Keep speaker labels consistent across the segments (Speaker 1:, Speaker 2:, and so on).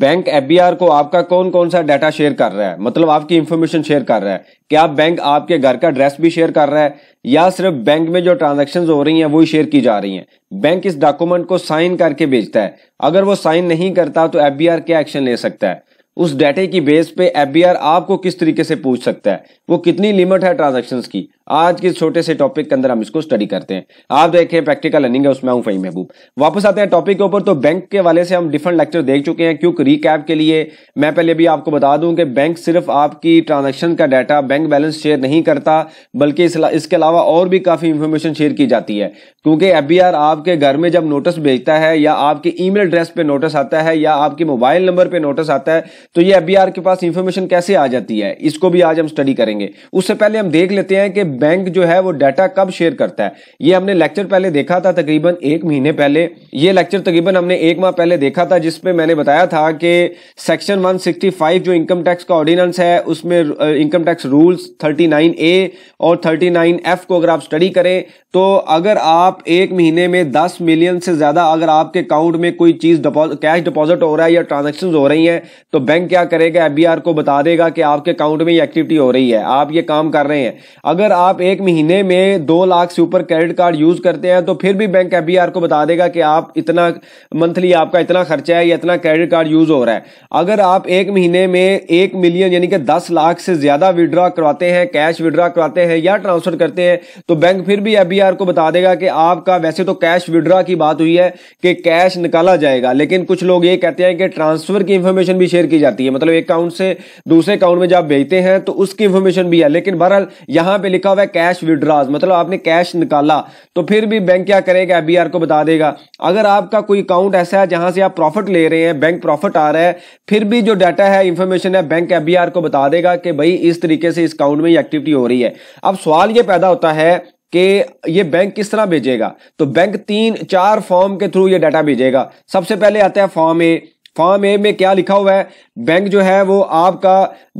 Speaker 1: bank FBR को आपका कौन कौन सा डाटा शेयर कर रहा है मतलब आपकी इंफॉर्मेशन शेयर कर रहा है क्या बैंक आपके घर का एड्रेस भी शेयर कर रहा है या सिर्फ बैंक में जो ट्रांजैक्शंस हो रही हैं वो ही शेयर की जा रही हैं बैंक इस डॉक्यूमेंट को साइन करके भेजता है अगर वो साइन नहीं करता तो एफ क्या एक्शन ले सकता है उस डाटे की बेस पे एफ आपको किस तरीके से पूछ सकता है वो कितनी लिमिट है ट्रांजेक्शन की आज के छोटे से टॉपिक के अंदर हम इसको स्टडी करते हैं आप देखें प्रैक्टिकल अर्निंग है उसमें फही महबूब वापस आते हैं टॉपिक के ऊपर तो बैंक के वाले से हम डिफरेंट लेक्चर देख चुके हैं क्योंकि रिकैप के लिए मैं पहले भी आपको बता दूं कि बैंक सिर्फ आपकी ट्रांजेक्शन का डाटा बैंक बैलेंस शेयर नहीं करता बल्कि इसके अलावा और भी काफ़ी इन्फॉर्मेशन शेयर की जाती है क्योंकि एफ आपके घर में जब नोटिस भेजता है या आपके ईमेल एड्रेस पे नोटिस आता है या आपके मोबाइल नंबर पे नोटिस आता है तो ये एफ के पास इंफॉर्मेशन कैसे आ जाती है इसको भी आज हम स्टडी करेंगे उससे पहले हम देख लेते हैं कि बैंक जो है वो डाटा कब शेयर करता है ये हमने लेक्चर पहले देखा था तकरीबन एक महीने पहले ये लेक्चर तकरीबन हमने एक माह पहले देखा था जिसपे मैंने बताया था कि सेक्शन वन जो इनकम टैक्स का ऑर्डिनेंस है उसमें income tax rules thirty A और थर्टी एफ को अगर आप स्टडी करें तो अगर आप आप एक महीने में दस मिलियन से ज़्यादा अगर आपके अकाउंट में कोई चीज़ डिपॉजिट कैश डिपॉजिट हो रहा है या ट्रांजेक्शन हो रही हैं तो बैंक क्या करेगा एफ को बता देगा कि आपके अकाउंट में ये एक्टिविटी हो रही है आप ये काम कर रहे हैं अगर आप एक महीने में दो लाख से ऊपर क्रेडिट कार्ड यूज़ करते हैं तो फिर भी बैंक एफ को बता देगा कि आप इतना मंथली आपका इतना खर्चा है या इतना क्रेडिट कार्ड यूज़ हो रहा है अगर आप एक महीने में एक मिलियन यानी कि दस लाख से ज़्यादा विड्रॉ करवाते हैं कैश विड्रॉ करवाते हैं या ट्रांसफ़र करते हैं तो बैंक फिर भी एफ को बता देगा कि आपका वैसे तो कैश विड्रा की बात हुई है कि कैश निकाला जाएगा लेकिन कुछ लोग ये कहते हैं कि ट्रांसफर की इंफॉर्मेशन भी शेयर की जाती है मतलब एक अकाउंट से दूसरे अकाउंट में जब भेजते हैं तो उसकी इंफॉर्मेशन भी है लेकिन बहरहाल यहां पर लिखा हुआ है कैश विड्राज मतलब आपने कैश निकाला तो फिर भी बैंक क्या करेगा एफ को बता देगा अगर आपका कोई अकाउंट ऐसा है जहां से आप प्रॉफिट ले रहे हैं बैंक प्रॉफिट आ रहा है फिर भी जो डाटा है इंफॉर्मेशन है बैंक एफ को बता देगा कि भाई इस तरीके से इस अकाउंट में ये एक्टिविटी हो रही है अब सवाल ये पैदा होता है कि ये बैंक किस तरह भेजेगा तो बैंक तीन चार फॉर्म के थ्रू ये डाटा भेजेगा सबसे पहले आता है फॉर्म ए फॉर्म ए में क्या लिखा हुआ है बैंक जो है वो आपका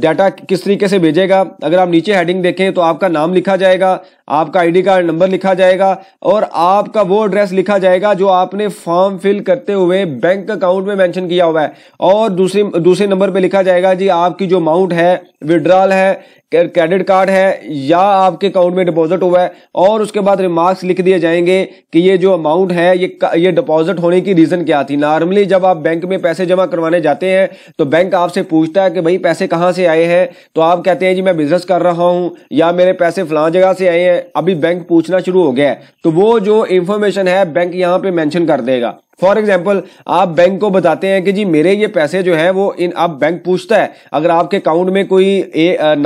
Speaker 1: डाटा किस तरीके से भेजेगा अगर आप नीचे हेडिंग देखें तो आपका नाम लिखा जाएगा आपका आईडी कार्ड नंबर लिखा जाएगा और आपका वो एड्रेस लिखा जाएगा जो आपने फॉर्म फिल करते हुए बैंक अकाउंट में मेंशन किया हुआ है और दूसरे दूसरे नंबर पे लिखा जाएगा जी आपकी जो अमाउंट है विड्रॉल है क्रेडिट कार्ड है या आपके अकाउंट में डिपॉजिट हुआ है और उसके बाद रिमार्क्स लिख दिए जाएंगे कि ये जो अमाउंट है ये ये डिपॉजिट होने की रीजन क्या थी नॉर्मली जब आप बैंक में पैसे जमा करवाने जाते हैं तो बैंक आपसे पूछता है कि भाई पैसे कहाँ से आए हैं तो आप कहते हैं जी मैं बिजनेस कर रहा हूँ या मेरे पैसे फलां जगह से आए हैं है अभी बैंक पूछना शुरू हो गया है तो वो जो इन्फॉर्मेशन है बैंक यहाँ पे मेंशन कर देगा फॉर एग्जाम्पल आप बैंक को बताते हैं कि जी मेरे ये पैसे जो है वो इन अब बैंक पूछता है अगर आपके अकाउंट में कोई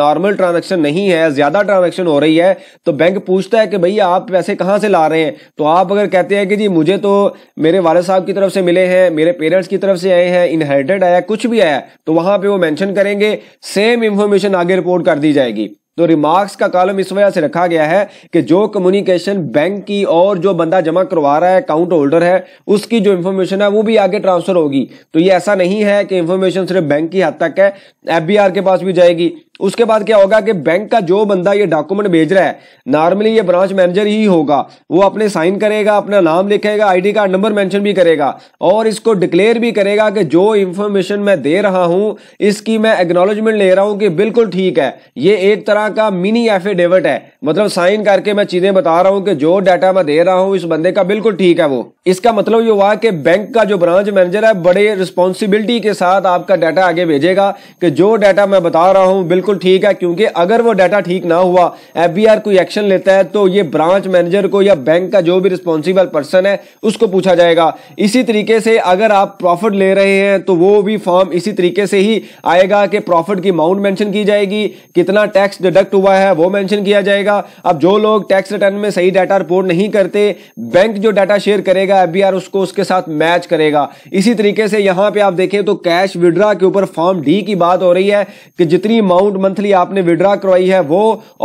Speaker 1: नॉर्मल ट्रांजेक्शन नहीं है ज्यादा ट्रांजेक्शन हो रही है तो बैंक पूछता है कि भैया आप पैसे कहाँ से ला रहे हैं तो आप अगर कहते हैं कि जी मुझे तो मेरे वाले साहब की तरफ से मिले हैं मेरे पेरेंट्स की तरफ से आए हैं इनहेरिटेड आया कुछ भी आया तो वहां पर वो मैंशन करेंगे सेम इंफॉर्मेशन आगे रिपोर्ट कर दी जाएगी तो रिमार्क्स का कॉलम इस वजह से रखा गया है कि जो कम्युनिकेशन बैंक की और जो बंदा जमा करवा रहा है अकाउंट होल्डर है उसकी जो इन्फॉर्मेशन है वो भी आगे ट्रांसफर होगी तो ये ऐसा नहीं है कि इन्फॉर्मेशन सिर्फ बैंक की हद तक है एफ के पास भी जाएगी उसके बाद क्या होगा कि बैंक का जो बंदा ये डॉक्यूमेंट भेज रहा है नॉर्मली ये ब्रांच मैनेजर ही होगा वो अपने साइन करेगा अपना नाम लिखेगा आईडी कार्ड नंबर मेंशन भी करेगा और इसको डिक्लेयर भी करेगा कि जो इन्फॉर्मेशन मैं दे रहा हूं इसकी मैं एग्नोलॉजमेंट ले रहा हूं कि बिल्कुल ठीक है ये एक तरह का मिनी एफिडेविट है मतलब साइन करके मैं चीजें बता रहा हूं कि जो डाटा मैं दे रहा हूं इस बंदे का बिल्कुल ठीक है वो इसका मतलब ये हुआ कि बैंक का जो ब्रांच मैनेजर है बड़े रिस्पॉन्सिबिलिटी के साथ आपका डाटा आगे भेजेगा कि जो डाटा मैं बता रहा हूं बिल्कुल बिल्कुल ठीक है क्योंकि अगर वो डाटा ठीक ना हुआ एफ कोई एक्शन लेता है तो ये ब्रांच मैनेजर को या बैंक का जो भी रिस्पॉन्सिबल पर्सन है उसको पूछा जाएगा इसी तरीके से अगर आप प्रॉफिट ले रहे हैं तो वो भी फॉर्म इसी तरीके से ही आएगा कि प्रॉफिट की अमाउंट मेंशन की जाएगी कितना टैक्स डिडक्ट हुआ है वो मैंशन किया जाएगा अब जो लोग टैक्स रिटर्न में सही डाटा रिपोर्ट नहीं करते बैंक जो डाटा शेयर करेगा एफ उसको उसके साथ मैच करेगा इसी तरीके से यहां पे आप देखें तो कैश विड्रा के ऊपर फॉर्म डी की बात हो रही है कि जितनी अमाउंट अमाउंट मंथली आपने विड्रा करवाई है वो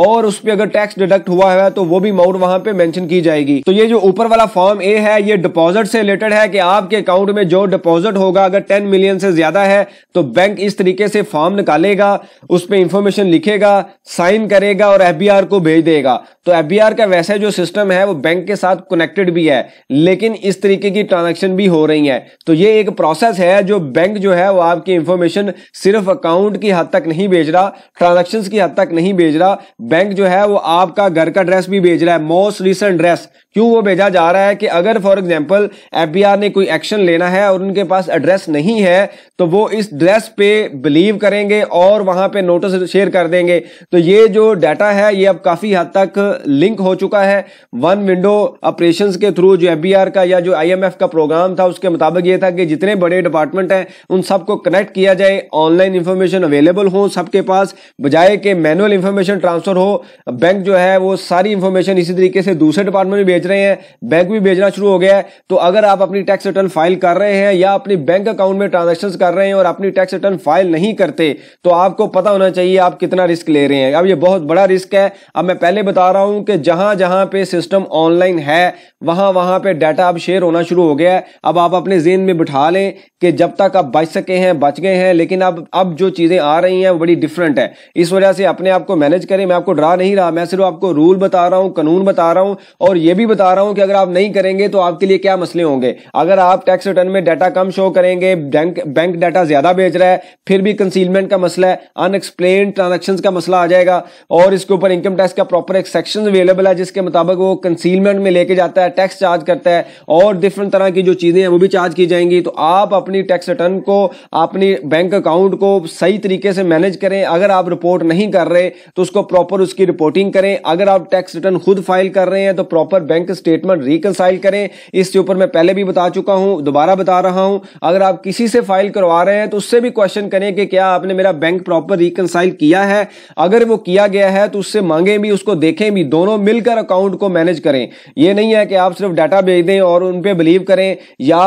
Speaker 1: और उस पर अगर टैक्स डिडक्ट हुआ है तो वो भी अमाउंट वहां पे मेंशन की जाएगी तो ये जो ऊपर वाला फॉर्म ए है ये डिपॉजिट से रिलेटेड है कि आपके अकाउंट में जो डिपॉजिट होगा अगर टेन मिलियन से ज्यादा है तो बैंक इस तरीके से फॉर्म निकालेगा उस पर इंफॉर्मेशन लिखेगा साइन करेगा और एफ को भेज देगा तो एफ का वैसे जो सिस्टम है वो बैंक के साथ कनेक्टेड भी है लेकिन इस तरीके की ट्रांजेक्शन भी हो रही है तो ये एक प्रोसेस है जो बैंक जो है वो आपकी इंफॉर्मेशन सिर्फ अकाउंट की हद तक नहीं भेज रहा ट्रांजेक्शन की हद तक नहीं भेज रहा बैंक जो है वो आपका घर का ड्रेस भी भेज रहा है मोस्ट रिसेंट ड्रेस क्यों वो भेजा जा रहा है कि अगर फॉर एग्जाम्पल एफ ने कोई एक्शन लेना है और उनके पास एड्रेस नहीं है तो वो इस ड्रेस पे बिलीव करेंगे और वहां पे नोटिस शेयर कर देंगे तो ये जो डाटा है ये अब काफी हद तक लिंक हो चुका है वन विंडो ऑपरेशन के थ्रू जो एफ का या जो आई का प्रोग्राम था उसके मुताबिक ये था कि जितने बड़े डिपार्टमेंट हैं उन सबको कनेक्ट किया जाए ऑनलाइन इंफॉर्मेशन अवेलेबल हो सबके पास पास बजाय के मैनुअल इंफॉर्मेशन ट्रांसफर हो बैंक जो है वो सारी इंफॉर्मेशन इसी तरीके से दूसरे डिपार्टमेंट में भेज रहे हैं बैंक भी भेजना शुरू हो गया है तो अगर आप अपनी टैक्स रिटर्न फाइल कर रहे हैं या अपनी बैंक अकाउंट में ट्रांजेक्शन कर रहे हैं और अपनी टैक्स रिटर्न फाइल नहीं करते तो आपको पता होना चाहिए आप कितना रिस्क ले रहे हैं अब ये बहुत बड़ा रिस्क है अब मैं पहले बता रहा हूं कि जहां जहां पे सिस्टम ऑनलाइन है वहां वहां पे डाटा अब शेयर होना शुरू हो गया है अब आप अपने जेन में बिठा लें कि जब तक आप बच सके हैं बच गए हैं लेकिन अब अब जो चीजें आ रही हैं वो बड़ी डिफरेंट है है इस वजह से अपने आप को मैनेज करें मैं आपको डरा नहीं रहा मैं सिर्फ आपको रूल बता रहा हूँ कानून बता रहा हूँ और ये भी बता रहा हूँ कि अगर आप नहीं करेंगे तो आपके लिए क्या मसले होंगे अगर आप टैक्स रिटर्न में डाटा कम शो करेंगे बैंक बैंक डाटा ज्यादा भेज रहा है फिर भी कंसीलमेंट का मसला है अनएक्सप्लेन ट्रांजेक्शन का मसला आ जाएगा और इसके ऊपर इनकम टैक्स का प्रॉपर एक सेक्शन अवेलेबल है जिसके मुताबिक वो कंसीलमेंट में लेके जाता है टैक्स चार्ज करता है और डिफरेंट तरह की जो चीजें हैं वो भी चार्ज की जाएंगी तो आप अपनी टैक्स रिटर्न को अपनी बैंक अकाउंट को सही तरीके से मैनेज करें अगर अगर आप रिपोर्ट नहीं कर रहे तो उसको प्रॉपर उसकी रिपोर्टिंग करें अगर आप टैक्स रिटर्न खुद फाइल कर रहे हैं तो प्रॉपर बैंक स्टेटमेंट रिकनसाइल करें इसके ऊपर मैं पहले भी बता चुका हूं दोबारा बता रहा हूं अगर आप किसी से फाइल करवा रहे हैं तो उससे भी क्वेश्चन करें कि क्या आपने मेरा बैंक प्रॉपर रिकनसाइल किया है अगर वो किया गया है तो उससे मांगे भी उसको देखें भी दोनों मिलकर अकाउंट को मैनेज करें यह नहीं है कि आप सिर्फ डाटा भेज दें और उन पर बिलीव करें या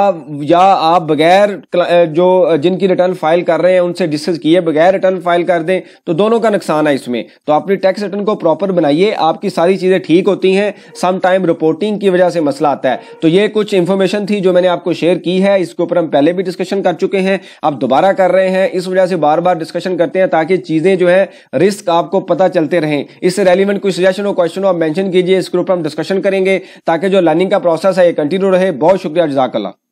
Speaker 1: या आप बगैर जो जिनकी रिटर्न फाइल कर रहे हैं उनसे डिस्कस किए बगैर रिटर्न फाइल कर दें तो दोनों का नुकसान है इसमें तो अपनी टैक्स रिटर्न को प्रॉपर बनाइए आपकी सारी चीज़ें ठीक होती हैं सम टाइम रिपोर्टिंग की वजह से मसला आता है तो ये कुछ इन्फॉर्मेशन थी जो मैंने आपको शेयर की है इसके ऊपर हम पहले भी डिस्कशन कर चुके हैं आप दोबारा कर रहे हैं इस वजह से बार बार डिस्कशन करते हैं ताकि चीज़ें जो है रिस्क आपको पता चलते रहें इससे रेलिवेंट कोई सजेशन हो क्वेश्चन हो आप मैंशन कीजिए इसके ऊपर हम डिस्कशन करेंगे ताकि जो लर्निंग का प्रोसेस है ये कंटिन्यू रहे बहुत शुक्रिया जजाकला